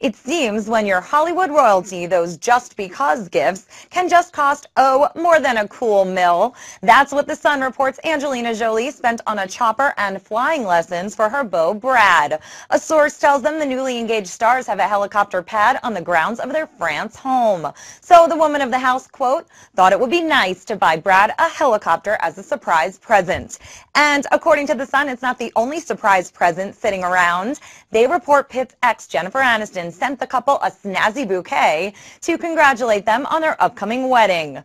It seems when you're Hollywood royalty, those just because gifts can just cost, oh, more than a cool mill. That's what The Sun reports Angelina Jolie spent on a chopper and flying lessons for her beau Brad. A source tells them the newly engaged stars have a helicopter pad on the grounds of their France home. So the woman of the house, quote, thought it would be nice to buy Brad a helicopter as a surprise present. And according to The Sun, it's not the only surprise present sitting around. They report Pitt's ex, Jennifer Aniston, and sent the couple a snazzy bouquet to congratulate them on their upcoming wedding.